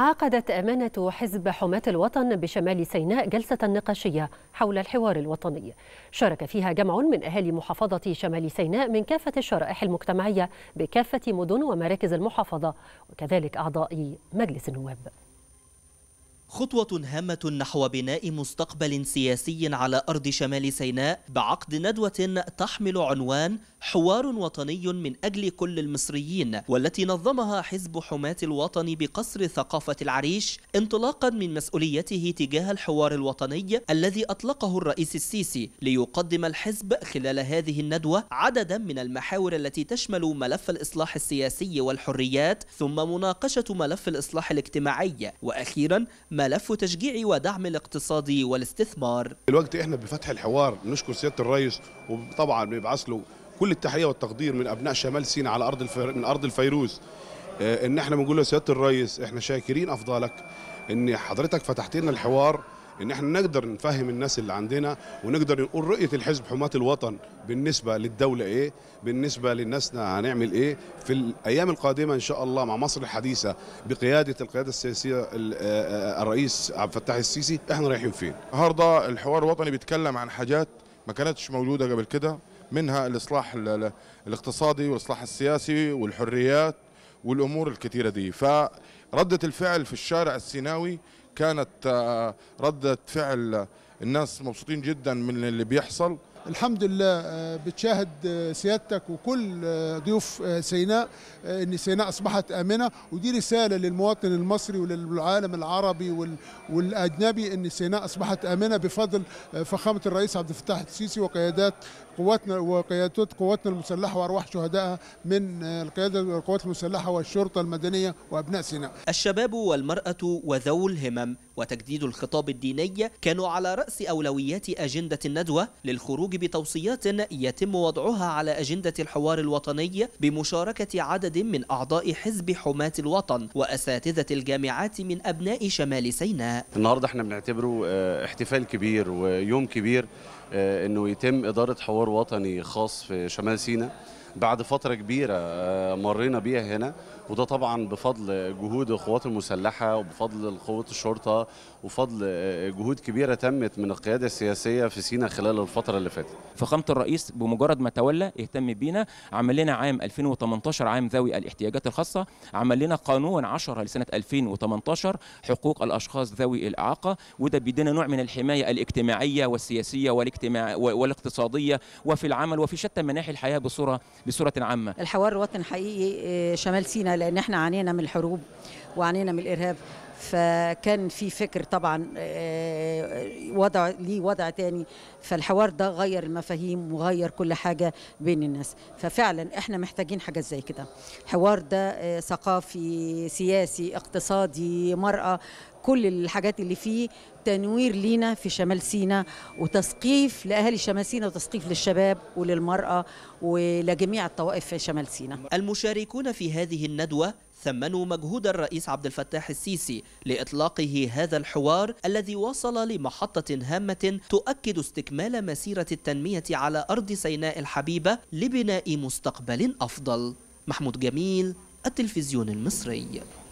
عقدت أمانة حزب حماة الوطن بشمال سيناء جلسة نقاشية حول الحوار الوطني شارك فيها جمع من أهالي محافظة شمال سيناء من كافة الشرائح المجتمعية بكافة مدن ومراكز المحافظة وكذلك أعضاء مجلس النواب خطوة هامة نحو بناء مستقبل سياسي على أرض شمال سيناء بعقد ندوة تحمل عنوان حوار وطني من أجل كل المصريين والتي نظمها حزب حماة الوطن بقصر ثقافة العريش انطلاقا من مسؤوليته تجاه الحوار الوطني الذي أطلقه الرئيس السيسي ليقدم الحزب خلال هذه الندوة عددا من المحاور التي تشمل ملف الإصلاح السياسي والحريات ثم مناقشة ملف الإصلاح الاجتماعي وأخيرا ملف تشجيع ودعم الاقتصاد والاستثمار الوقت احنا بفتح الحوار نشكر سياده الرئيس وطبعا بيبعث له كل التحيه والتقدير من ابناء شمال سيناء على ارض الفير... من ارض الفيروز آه، ان احنا بنقول له سياده الرئيس احنا شاكرين افضالك ان حضرتك فتحت لنا الحوار ان احنا نقدر نفهم الناس اللي عندنا ونقدر نقول رؤيه الحزب حماه الوطن بالنسبه للدوله ايه بالنسبه للناسنا هنعمل ايه في الايام القادمه ان شاء الله مع مصر الحديثه بقياده القياده السياسيه آه، آه، الرئيس عبد الفتاح السيسي احنا رايحين فين النهارده الحوار الوطني بيتكلم عن حاجات ما كانتش موجوده قبل كده منها الاصلاح الاقتصادي والاصلاح السياسي والحريات والامور الكثيره دي فرده الفعل في الشارع السيناوي كانت آه، ردة فعل الناس مبسوطين جدا من اللي بيحصل الحمد لله آه، بتشاهد آه، سيادتك وكل آه، ضيوف سيناء ان سيناء اصبحت امنه ودي رساله للمواطن المصري وللعالم العربي والاجنبي ان سيناء اصبحت امنه بفضل فخامه الرئيس عبد الفتاح السيسي وقيادات قواتنا وقيادات قواتنا المسلحه وارواح شهدائها من القياده القوات المسلحه والشرطه المدنيه وابناء سيناء. الشباب والمراه وذوو الهمم وتجديد الخطاب الديني كانوا على رأس أولويات أجندة الندوة للخروج بتوصيات يتم وضعها على أجندة الحوار الوطني بمشاركة عدد من أعضاء حزب حماة الوطن وأساتذة الجامعات من أبناء شمال سيناء النهاردة احنا بنعتبره آه، احتفال كبير ويوم كبير آه، انه يتم اداره حوار وطني خاص في شمال سيناء بعد فتره كبيره آه، مرينا بيها هنا وده طبعا بفضل جهود القوات المسلحه وبفضل قوه الشرطه وفضل آه، جهود كبيره تمت من القياده السياسيه في سينا خلال الفتره اللي فاتت. فخامه الرئيس بمجرد ما تولى اهتم بينا عمل لنا عام 2018 عام ذوي الاحتياجات الخاصه، عمل لنا قانون 10 لسنه 2018 حقوق الاشخاص ذوي الاعاقه وده بيدينا نوع من الحمايه الاجتماعيه والسياسيه والاجتماعية والاجتماع والاقتصاديه وفي العمل وفي شتى مناحي الحياه بصوره بصوره عامه. الحوار الوطني الحقيقي آه، شمال سيناء لان احنا عانينا من الحروب وعانينا من الارهاب فكان في فكر طبعا آه، آه، وضع ليه وضع تاني فالحوار ده غير المفاهيم وغير كل حاجه بين الناس ففعلا احنا محتاجين حاجه زي كده الحوار ده ثقافي سياسي اقتصادي مراه كل الحاجات اللي فيه تنوير لينا في شمال سينا وتثقيف لأهالي شمال سينا وتثقيف للشباب وللمرأة ولجميع الطوائف في شمال سينا المشاركون في هذه الندوة ثمنوا مجهود الرئيس عبد الفتاح السيسي لإطلاقه هذا الحوار الذي وصل لمحطة هامة تؤكد استكمال مسيرة التنمية على أرض سيناء الحبيبة لبناء مستقبل أفضل محمود جميل التلفزيون المصري